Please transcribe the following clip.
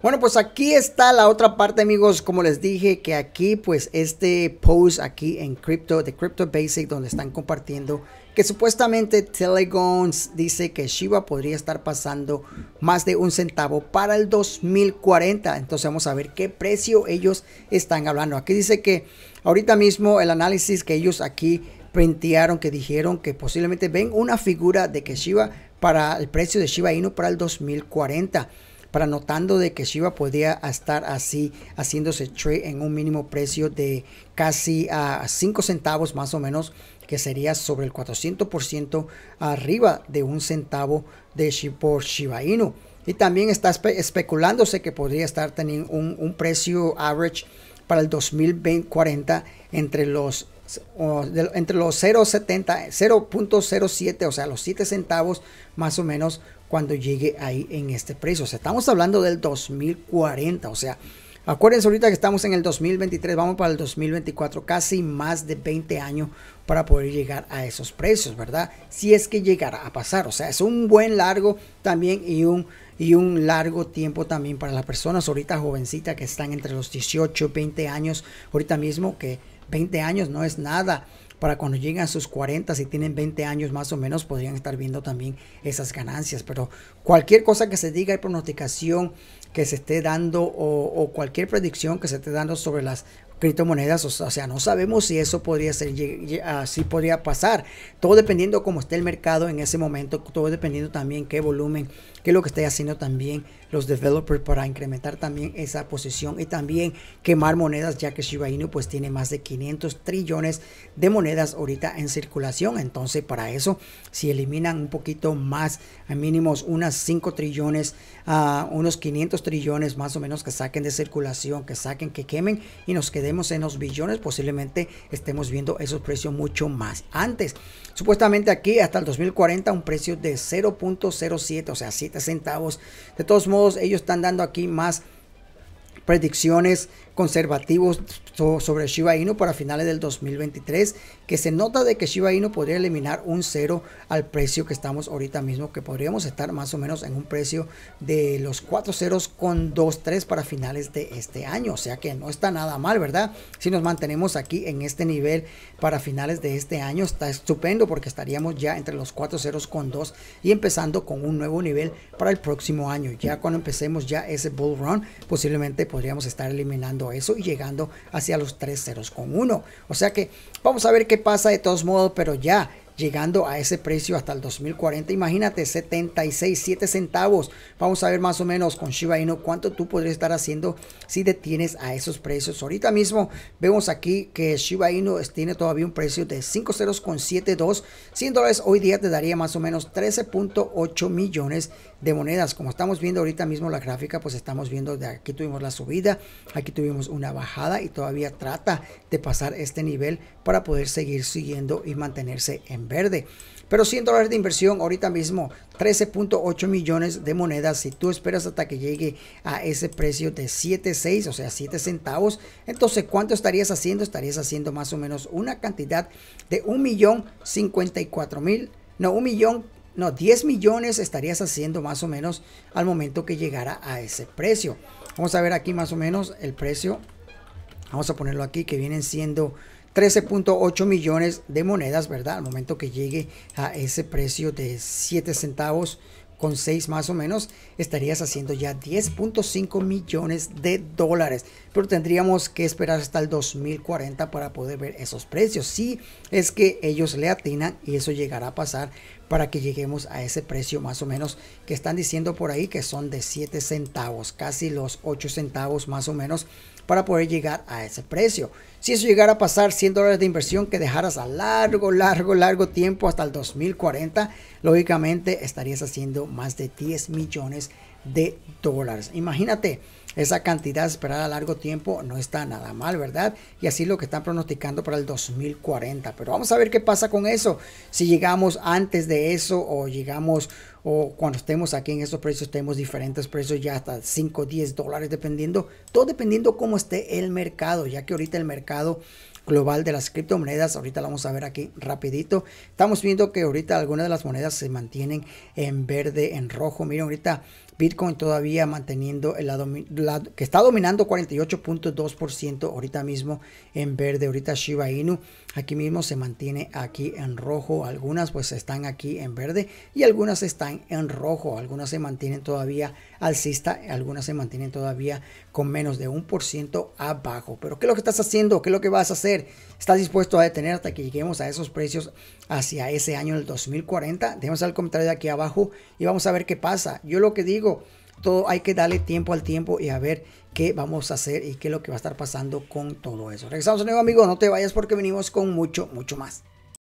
Bueno, pues aquí está la otra parte, amigos. Como les dije, que aquí, pues este post aquí en Crypto, de Crypto Basic, donde están compartiendo que supuestamente Telegons dice que Shiba podría estar pasando más de un centavo para el 2040. Entonces vamos a ver qué precio ellos están hablando. Aquí dice que ahorita mismo el análisis que ellos aquí printearon, que dijeron que posiblemente ven una figura de que Shiba para el precio de Shiba Inu para el 2040 para notando de que Shiba podría estar así haciéndose trade en un mínimo precio de casi a 5 centavos más o menos que sería sobre el 400% arriba de un centavo de por Shiba Inu. Y también está especulándose que podría estar teniendo un, precio average para el 2040 entre los entre los 0.07, o sea, los 7 centavos más o menos cuando llegue ahí en este precio. O sea, estamos hablando del 2040, o sea, acuérdense ahorita que estamos en el 2023, vamos para el 2024, casi más de 20 años para poder llegar a esos precios, ¿verdad? Si es que llegará a pasar, o sea, es un buen largo también y un y un largo tiempo también para las personas ahorita jovencitas que están entre los 18 20 años ahorita mismo que 20 años no es nada para cuando lleguen a sus 40, si tienen 20 años más o menos, podrían estar viendo también esas ganancias. Pero cualquier cosa que se diga y pronosticación que se esté dando o, o, cualquier predicción que se esté dando sobre las criptomonedas, o sea, no sabemos si eso podría ser, así podría pasar, todo dependiendo cómo esté el mercado en ese momento, todo dependiendo también qué volumen, qué es lo que esté haciendo también los developers para incrementar también esa posición y también quemar monedas, ya que Shiba Inu pues tiene más de 500 trillones de monedas ahorita en circulación, entonces para eso, si eliminan un poquito más, a mínimos unas 5 trillones, a ah, unos 500 trillones más o menos que saquen de circulación, que saquen, que quemen y nos quede en los billones, posiblemente estemos viendo esos precios mucho más antes. Supuestamente aquí hasta el 2040 un precio de 0.07, o sea, 7 centavos. De todos modos, ellos están dando aquí más predicciones conservativos sobre Shiba Inu para finales del 2023, que se nota de que Shiba Inu podría eliminar un cero al precio que estamos ahorita mismo, que podríamos estar más o menos en un precio de los cuatro ceros con para finales de este año, o sea que no está nada mal, ¿verdad? Si nos mantenemos aquí en este nivel para finales de este año, está estupendo porque estaríamos ya entre los 4 ceros con dos y empezando con un nuevo nivel para el próximo año, ya cuando empecemos ya ese bull run, posiblemente podríamos estar eliminando eso y llegando hacia los tres ceros con uno. O sea que vamos a ver qué pasa de todos modos, pero ya llegando a ese precio hasta el 2040. Imagínate, 76, 7 centavos. Vamos a ver más o menos con Shiba Inu cuánto tú podrías estar haciendo si detienes a esos precios. Ahorita mismo vemos aquí que Shiba Inu tiene todavía un precio de 5,072. 100 dólares hoy día te daría más o menos 13.8 millones de monedas. Como estamos viendo ahorita mismo la gráfica, pues estamos viendo de aquí tuvimos la subida, aquí tuvimos una bajada y todavía trata de pasar este nivel para poder seguir siguiendo y mantenerse en verde. Pero 100 dólares de inversión ahorita mismo, 13.8 millones de monedas. Si tú esperas hasta que llegue a ese precio de 7.6, o sea, 7 centavos, entonces ¿cuánto estarías haciendo? Estarías haciendo más o menos una cantidad de millón mil no, 1 millón, no, 10 millones estarías haciendo más o menos al momento que llegara a ese precio. Vamos a ver aquí más o menos el precio. Vamos a ponerlo aquí que vienen siendo 13.8 millones de monedas, ¿verdad? Al momento que llegue a ese precio de 7 centavos con 6 más o menos, estarías haciendo ya 10.5 millones de dólares. Pero tendríamos que esperar hasta el 2040 para poder ver esos precios. Si es que ellos le atinan y eso llegará a pasar para que lleguemos a ese precio más o menos que están diciendo por ahí que son de 7 centavos, casi los 8 centavos más o menos para poder llegar a ese precio. Si eso llegara a pasar 100 dólares de inversión que dejaras a largo, largo, largo tiempo hasta el 2040, lógicamente estarías haciendo más de 10 millones de dólares. Imagínate esa cantidad esperada a largo tiempo no está nada mal, ¿verdad? Y así lo que están pronosticando para el 2040. Pero vamos a ver qué pasa con eso. Si llegamos antes de eso o llegamos o cuando estemos aquí en esos precios tenemos diferentes precios ya hasta 5, 10 dólares dependiendo, todo dependiendo cómo esté el mercado, ya que ahorita el mercado global de las criptomonedas. Ahorita lo vamos a ver aquí rapidito. Estamos viendo que ahorita algunas de las monedas se mantienen en verde, en rojo. Miren, ahorita Bitcoin todavía manteniendo la, la que está dominando 48.2% ahorita mismo en verde, ahorita Shiba Inu aquí mismo se mantiene aquí en rojo, algunas pues están aquí en verde y algunas están en rojo, algunas se mantienen todavía alcista, algunas se mantienen todavía con menos de un por ciento abajo. Pero ¿qué es lo que estás haciendo? ¿Qué es lo que vas a hacer? ¿Estás dispuesto a detener hasta que lleguemos a esos precios hacia ese año del 2040? saber el comentario de aquí abajo y vamos a ver qué pasa. Yo lo que digo todo hay que darle tiempo al tiempo y a ver qué vamos a hacer y qué es lo que va a estar pasando con todo eso. Regresamos de nuevo, amigos. No te vayas porque venimos con mucho, mucho más.